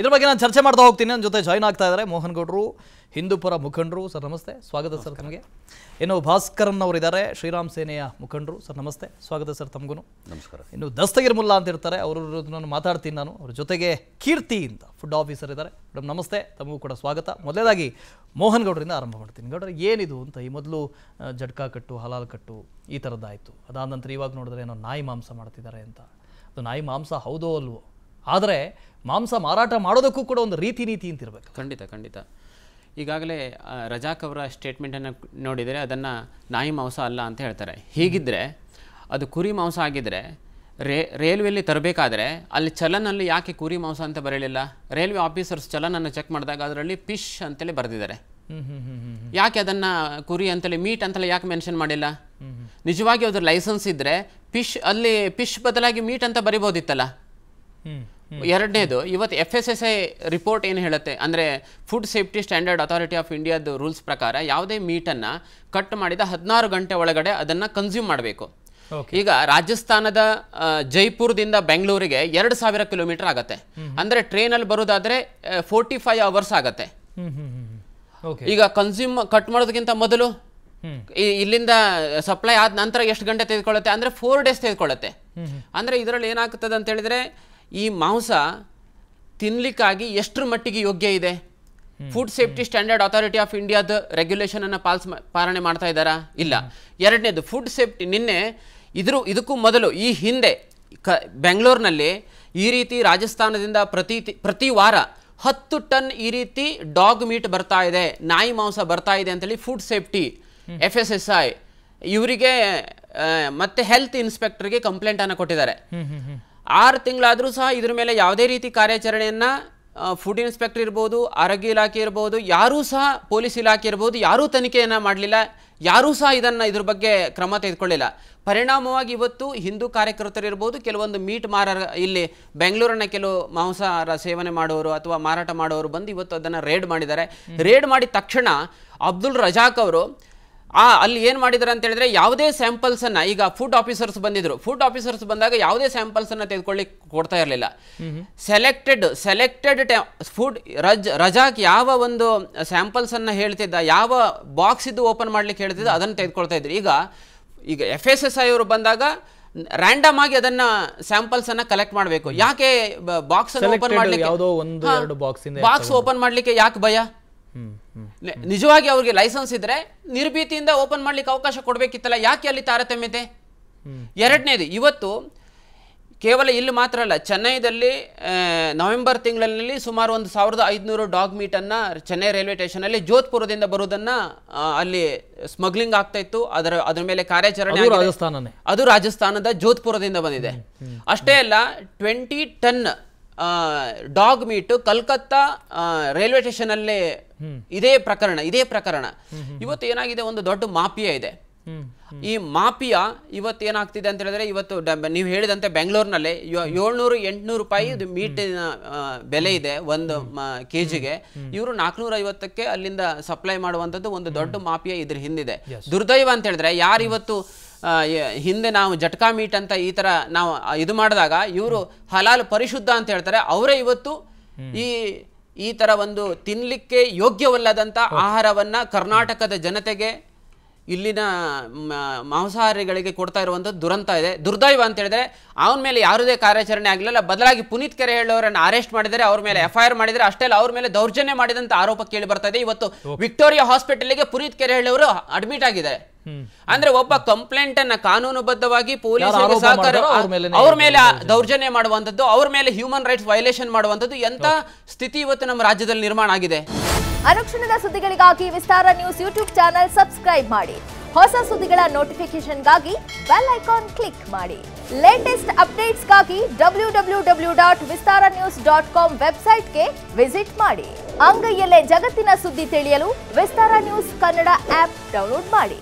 ಇದ್ರ ಬಗ್ಗೆ ನಾನು ಚರ್ಚೆ ಮಾಡ್ತಾ ಹೋಗ್ತೀನಿ ನನ್ನ ಜೊತೆ ಜಾಯ್ನ್ ಆಗ್ತಾ ಇದ್ದಾರೆ ಮೋಹನ್ ಗೌಡ್ರು ಹಿಂದೂಪರ ಮುಖಂಡರು ಸರ್ ನಮಸ್ತೆ ಸ್ವಾಗತ ಸರ್ ತಮಗೆ ಇನ್ನು ಭಾಸ್ಕರನ್ ಇದ್ದಾರೆ ಶ್ರೀರಾಮ್ ಸೇನೆಯ ಮುಖಂಡರು ಸರ್ ನಮಸ್ತೆ ಸ್ವಾಗತ ಸರ್ ತಮಗೂ ನಮಸ್ಕಾರ ಇನ್ನು ದಸ್ತಗಿರ್ ಮುಲ್ಲಾ ಅಂತ ಇರ್ತಾರೆ ಅವರು ನಾನು ಮಾತಾಡ್ತೀನಿ ನಾನು ಅವ್ರ ಜೊತೆಗೆ ಕೀರ್ತಿ ಅಂತ ಫುಡ್ ಆಫೀಸರ್ ಇದ್ದಾರೆ ಮೇಡಮ್ ನಮಸ್ತೆ ತಮಗೂ ಕೂಡ ಸ್ವಾಗತ ಮೊದಲೇದಾಗಿ ಮೋಹನ್ ಗೌಡರಿಂದ ಆರಂಭ ಮಾಡ್ತೀನಿ ಗೌಡ್ರೆ ಏನಿದು ಅಂತ ಈ ಮೊದಲು ಜಟ್ಕಾ ಕಟ್ಟು ಹಲಾಲ್ ಕಟ್ಟು ಈ ಥರದ್ದಾಯಿತು ಅದಾದ ನಂತರ ಇವಾಗ ನೋಡಿದ್ರೆ ಏನೋ ನಾಯಿ ಮಾಂಸ ಮಾಡ್ತಿದ್ದಾರೆ ಅಂತ ಅದು ನಾಯಿ ಮಾಂಸ ಹೌದೋ ಅಲ್ವೋ ಆದರೆ ಮಾಂಸ ಮಾರಾಟ ಮಾಡೋದಕ್ಕೂ ಕೂಡ ಒಂದು ರೀತಿ ನೀತಿ ಅಂತಿರಬೇಕು ಖಂಡಿತ ಖಂಡಿತ ಈಗಾಗಲೇ ರಜಾಕ್ ಅವರ ಸ್ಟೇಟ್ಮೆಂಟನ್ನು ನೋಡಿದರೆ ಅದನ್ನು ನಾಯಿ ಮಾಂಸ ಅಲ್ಲ ಅಂತ ಹೇಳ್ತಾರೆ ಹೀಗಿದ್ದರೆ ಅದು ಕುರಿ ಮಾಂಸ ಆಗಿದ್ದರೆ ರೇ ರೈಲ್ವೆಯಲ್ಲಿ ತರಬೇಕಾದ್ರೆ ಅಲ್ಲಿ ಚಲನಲ್ಲಿ ಯಾಕೆ ಕುರಿ ಮಾಂಸ ಅಂತ ಬರೆಯಲಿಲ್ಲ ರೈಲ್ವೆ ಆಫೀಸರ್ಸ್ ಚಲನನ್ನು ಚೆಕ್ ಮಾಡಿದಾಗ ಅದರಲ್ಲಿ ಫಿಶ್ ಅಂತಲೇ ಬರೆದಿದ್ದಾರೆ ಯಾಕೆ ಅದನ್ನು ಕುರಿ ಅಂತೇಳಿ ಮೀಟ್ ಅಂತಲೇ ಯಾಕೆ ಮೆನ್ಷನ್ ಮಾಡಿಲ್ಲ ನಿಜವಾಗಿ ಅದ್ರ ಲೈಸೆನ್ಸ್ ಇದ್ದರೆ ಫಿಶ್ ಅಲ್ಲಿ ಫಿಶ್ ಬದಲಾಗಿ ಮೀಟ್ ಅಂತ ಬರಿಬೋದಿತ್ತಲ್ಲ ಎರಡನೇದು ಇವತ್ತು F S S I report ಏನು ಹೇಳುತ್ತೆ ಅಂದರೆ food safety standard authority of ಇಂಡಿಯಾದ ರೂಲ್ಸ್ ಪ್ರಕಾರ ಯಾವುದೇ ಮೀಟನ್ನು ಕಟ್ ಮಾಡಿದ ಹದಿನಾರು ಗಂಟೆ ಒಳಗಡೆ ಅದನ್ನು ಕನ್ಸ್ಯೂಮ್ ಮಾಡಬೇಕು ಈಗ ರಾಜಸ್ಥಾನದ ಜೈಪುರದಿಂದ ಬೆಂಗಳೂರಿಗೆ ಎರಡು ಸಾವಿರ ಕಿಲೋಮೀಟರ್ ಆಗತ್ತೆ ಅಂದರೆ ಟ್ರೈನಲ್ಲಿ ಬರೋದಾದರೆ ಫೋರ್ಟಿ ಫೈವ್ ಅವರ್ಸ್ ಆಗತ್ತೆ ಈಗ ಕನ್ಸ್ಯೂಮ್ ಕಟ್ ಮಾಡೋದಕ್ಕಿಂತ ಮೊದಲು ಇಲ್ಲಿಂದ ಸಪ್ಲೈ ಆದ ನಂತರ ಎಷ್ಟು ಗಂಟೆ ತೆಗೆದುಕೊಳ್ಳುತ್ತೆ ಅಂದರೆ ಫೋರ್ ಡೇಸ್ ತೆಗೆದುಕೊಳ್ಳುತ್ತೆ ಅಂದರೆ ಇದರಲ್ಲಿ ಏನಾಗ್ತದೆ ಅಂತ ಹೇಳಿದ್ರೆ ಈ ಮಾಂಸ ತಿನ್ನಲಿಕ್ಕಾಗಿ ಎಷ್ಟರ ಮಟ್ಟಿಗೆ ಯೋಗ್ಯ ಇದೆ food safety standard authority of ಇಂಡಿಯಾದ ರೆಗ್ಯುಲೇಷನನ್ನು ಪಾಲ್ಸ್ ಪಾಲನೆ ಮಾಡ್ತಾ ಇದ್ದಾರಾ ಇಲ್ಲ ಎರಡನೇದು ಫುಡ್ ಸೇಫ್ಟಿ ನಿನ್ನೆ ಇದ್ರ ಇದಕ್ಕೂ ಮೊದಲು ಈ ಹಿಂದೆ ಕ ಬೆಂಗಳೂರಿನಲ್ಲಿ ಈ ರೀತಿ ರಾಜಸ್ಥಾನದಿಂದ ಪ್ರತಿ ಪ್ರತಿ ವಾರ ಹತ್ತು ಟನ್ ಈ ರೀತಿ ಡಾಗ್ ಮೀಟ್ ಬರ್ತಾ ಇದೆ ನಾಯಿ ಮಾಂಸ ಬರ್ತಾ ಇದೆ ಅಂತೇಳಿ food safety F S S I ಇವರಿಗೆ ಮತ್ತೆ ಹೆಲ್ತ್ ಇನ್ಸ್ಪೆಕ್ಟರ್ಗೆ ಕಂಪ್ಲೇಂಟನ್ನು ಕೊಟ್ಟಿದ್ದಾರೆ ಆರು ತಿಂಗಳಾದರೂ ಸಹ ಇದ್ರ ಮೇಲೆ ಯಾವುದೇ ರೀತಿ ಕಾರ್ಯಾಚರಣೆಯನ್ನು ಫುಡ್ ಇನ್ಸ್ಪೆಕ್ಟರ್ ಇರ್ಬೋದು ಆರೋಗ್ಯ ಇಲಾಖೆ ಇರ್ಬೋದು ಯಾರೂ ಸಹ ಪೊಲೀಸ್ ಇಲಾಖೆ ಇರ್ಬೋದು ಯಾರೂ ತನಿಖೆಯನ್ನು ಮಾಡಲಿಲ್ಲ ಯಾರೂ ಸಹ ಇದನ್ನು ಇದ್ರ ಬಗ್ಗೆ ಕ್ರಮ ತೆಗೆದುಕೊಳ್ಳಿಲ್ಲ ಪರಿಣಾಮವಾಗಿ ಇವತ್ತು ಹಿಂದೂ ಕಾರ್ಯಕರ್ತರಿರ್ಬೋದು ಕೆಲವೊಂದು ಮೀಟ್ ಮಾರರ ಇಲ್ಲಿ ಬೆಂಗಳೂರನ್ನ ಕೆಲವು ಮಾಂಸಾಹಾರ ಸೇವನೆ ಮಾಡುವವರು ಅಥವಾ ಮಾರಾಟ ಮಾಡೋರು ಬಂದು ಇವತ್ತು ಅದನ್ನು ರೇಡ್ ಮಾಡಿದ್ದಾರೆ ರೇಡ್ ಮಾಡಿದ ತಕ್ಷಣ ಅಬ್ದುಲ್ ರಜಾಕ್ ಅವರು ಆ ಅಲ್ಲಿ ಏನು ಮಾಡಿದ್ರು ಅಂತ ಹೇಳಿದ್ರೆ ಯಾವುದೇ ಅನ್ನ ಈಗ ಫುಡ್ ಆಫೀಸರ್ಸ್ ಬಂದಿದ್ರು ಫುಡ್ ಆಫೀಸರ್ಸ್ ಬಂದಾಗ ಯಾವುದೇ ಅನ್ನ ತೆಗೆದುಕೊಳ್ಳಿ ಕೊಡ್ತಾ ಇರಲಿಲ್ಲ ಸೆಲೆಕ್ಟೆಡ್ ಸೆಲೆಕ್ಟೆಡ್ ಫುಡ್ ರಜ್ ರಜಾಕ್ ಯಾವ ಒಂದು ಸ್ಯಾಂಪಲ್ಸ್ ಅನ್ನ ಹೇಳ್ತಿದ್ದ ಯಾವ ಬಾಕ್ಸ್ ಇದು ಓಪನ್ ಮಾಡ್ಲಿಕ್ಕೆ ಹೇಳ್ತಿದ್ದ ಅದನ್ನು ತೆಗೆದುಕೊಳ್ತಾ ಇದ್ರು ಈಗ ಈಗ ಎಫ್ ಎಸ್ ಎಸ್ ಐ ಅವರು ಬಂದಾಗ ರ್ಯಾಂಡಮ್ ಆಗಿ ಅದನ್ನ ಸ್ಯಾಂಪಲ್ಸ್ ಅನ್ನ ಕಲೆಕ್ಟ್ ಮಾಡಬೇಕು ಯಾಕೆ ಬಾಕ್ಸ್ ಓಪನ್ ಮಾಡ್ಲಿಕ್ಕೆ ಬಾಕ್ಸ್ ಓಪನ್ ಮಾಡ್ಲಿಕ್ಕೆ ಯಾಕೆ ಭಯ ನಿಜವಾಗಿ ಅವ್ರಿಗೆ ಲೈಸೆನ್ಸ್ ಇದ್ರೆ ನಿರ್ಭೀತಿಯಿಂದ ಓಪನ್ ಮಾಡ್ಲಿಕ್ಕೆ ಅವಕಾಶ ಕೊಡಬೇಕಿತ್ತಲ್ಲ ಯಾಕೆ ಅಲ್ಲಿ ತಾರತಮ್ಯತೆ ಎರಡನೇದು ಇವತ್ತು ಕೇವಲ ಇಲ್ಲಿ ಮಾತ್ರ ಅಲ್ಲ ಚೆನ್ನೈದಲ್ಲಿ ನವೆಂಬರ್ ತಿಂಗಳಲ್ಲಿ ಸುಮಾರು ಒಂದು ಸಾವಿರದ ಐದುನೂರು ಡಾಗ್ ಮೀಟನ್ನು ಚೆನ್ನೈ ರೈಲ್ವೆ ಸ್ಟೇಷನಲ್ಲಿ ಜೋಧ್ಪುರದಿಂದ ಬರೋದನ್ನು ಅಲ್ಲಿ ಸ್ಮಗ್ಲಿಂಗ್ ಆಗ್ತಾ ಇತ್ತು ಅದರ ಅದರ ಮೇಲೆ ಕಾರ್ಯಾಚರಣೆ ರಾಜಸ್ಥಾನನೇ ಅದು ರಾಜಸ್ಥಾನದ ಜೋಧ್ಪುರದಿಂದ ಬಂದಿದೆ ಅಷ್ಟೇ ಅಲ್ಲ twenty ton dog meat Calcutta railway ಸ್ಟೇಷನಲ್ಲೇ ಇದೇ ಪ್ರಕರಣ ಇದೇ ಪ್ರಕರಣ ಇವತ್ತು ಏನಾಗಿದೆ ಒಂದು ದೊಡ್ಡ ಮಾಫಿಯಾ ಇದೆ ಈ ಮಾಫಿಯಾ ಇವತ್ತು ಏನಾಗ್ತಿದೆ ಅಂತ ಹೇಳಿದ್ರೆ ಇವತ್ತು ನೀವು ಹೇಳಿದಂತೆ ಬೆಂಗಳೂರಿನಲ್ಲಿ ಏಳ್ನೂರು ಎಂಟುನೂರು ರೂಪಾಯಿ ಮೀಟಿನ ಬೆಲೆ ಇದೆ ಒಂದು ಕೆ ಜಿಗೆ ಇವರು ನಾಲ್ಕುನೂರ ಐವತ್ತಕ್ಕೆ ಅಲ್ಲಿಂದ ಸಪ್ಲೈ ಮಾಡುವಂಥದ್ದು ಒಂದು ದೊಡ್ಡ ಮಾಫಿಯಾ ಇದ್ರ ಹಿಂದಿದೆ ದುರ್ದೈವ ಅಂತ ಹೇಳಿದ್ರೆ ಯಾರು ಇವತ್ತು ಹಿಂದೆ ನಾವು ಜಟ್ಕಾ ಮೀಟ್ ಅಂತ ಈ ತರ ನಾವು ಇದು ಮಾಡಿದಾಗ ಇವರು ಹಲಾಲ್ ಪರಿಶುದ್ಧ ಅಂತ ಹೇಳ್ತಾರೆ ಅವರೇ ಇವತ್ತು ಈ ಈ ಥರ ಒಂದು ತಿನ್ನಲಿಕ್ಕೆ ಯೋಗ್ಯವಲ್ಲದಂತ ಆಹಾರವನ್ನ ಕರ್ನಾಟಕದ ಜನತೆಗೆ ಇಲ್ಲಿನ ಮಾಂಸಾಹಾರಿಗಳಿಗೆ ಕೊಡ್ತಾ ಇರುವಂತ ದುರಂತ ಇದೆ ದುರ್ದೈವ ಅಂತ ಹೇಳಿದ್ರೆ ಅವನ ಮೇಲೆ ಯಾರುದೇ ಕಾರ್ಯಾಚರಣೆ ಆಗಲಿಲ್ಲ ಬದಲಾಗಿ ಪುನೀತ್ ಕೆರೆ ಹೇಳೋರನ್ನು ಅರೆಸ್ಟ್ ಮಾಡಿದರೆ ಅವ್ರ ಮೇಲೆ ಎಫ್ ಐ ಆರ್ ಮಾಡಿದರೆ ಅಷ್ಟೇ ಅಲ್ಲ ಅವ್ರ ಮೇಲೆ ದೌರ್ಜನ್ಯ ಮಾಡಿದಂಥ ಆರೋಪ ಕೇಳಿ ಬರ್ತಾ ಇದೆ ಇವತ್ತು ವಿಕ್ಟೋರಿಯಾ ಹಾಸ್ಪಿಟಲ್ಗೆ ಪುನೀತ್ ಕೆರೆ ಹೇಳೋರು ಅಡ್ಮಿಟ್ ಆಗಿದ್ದಾರೆ ಅಂದ್ರೆ ಒಬ್ಬ ಕಂಪ್ಲೇಂಟ್ ಅನ್ನ ಕಾನೂನುಬದ್ಧವಾಗಿ ಪೊಲೀಸರಿಗೆ ಸಹಕಾರ ಅವ್ರ ಮೇಲೆ ದೌರ್ಜನ್ಯ ಮಾಡುವಂತದ್ದು ಅವ್ರ ಮೇಲೆ ಹ್ಯೂಮನ್ ರೈಟ್ಸ್ ವೈಲೇಷನ್ ಮಾಡುವಂತದ್ದು ಎಂತ ಸ್ಥಿತಿ ಇವತ್ತು ನಮ್ಮ ರಾಜ್ಯದಲ್ಲಿ ನಿರ್ಮಾಣ ಆಗಿದೆ ಅನುಕ್ಷಣದ ಸುದ್ದಿಗಳಿಗಾಗಿ Vistara news YouTube channel subscribe ಮಾಡಿ ಹೊಸ ಸುದ್ದಿಗಳ ನೋಟಿಫಿಕೇಶನ್ಗಾಗಿ ಬೆಲ್ ಐಕಾನ್ ಕ್ಲಿಕ್ ಮಾಡಿ ಲೇಟೆಸ್ಟ್ ಅಪ್ಡೇಟ್ಸ್ಗಾಗಿ W W W dot Vistara news dot com ವೆಬ್ಸೈಟ್ಗೆ ವಿಸಿಟ್ ಮಾಡಿ ಅಂಗೈಯಲ್ಲೇ ಜಗತ್ತಿನ ಸುದ್ದಿ ತಿಳಿಯಲು Vistara news Kannada app download ಮಾಡಿ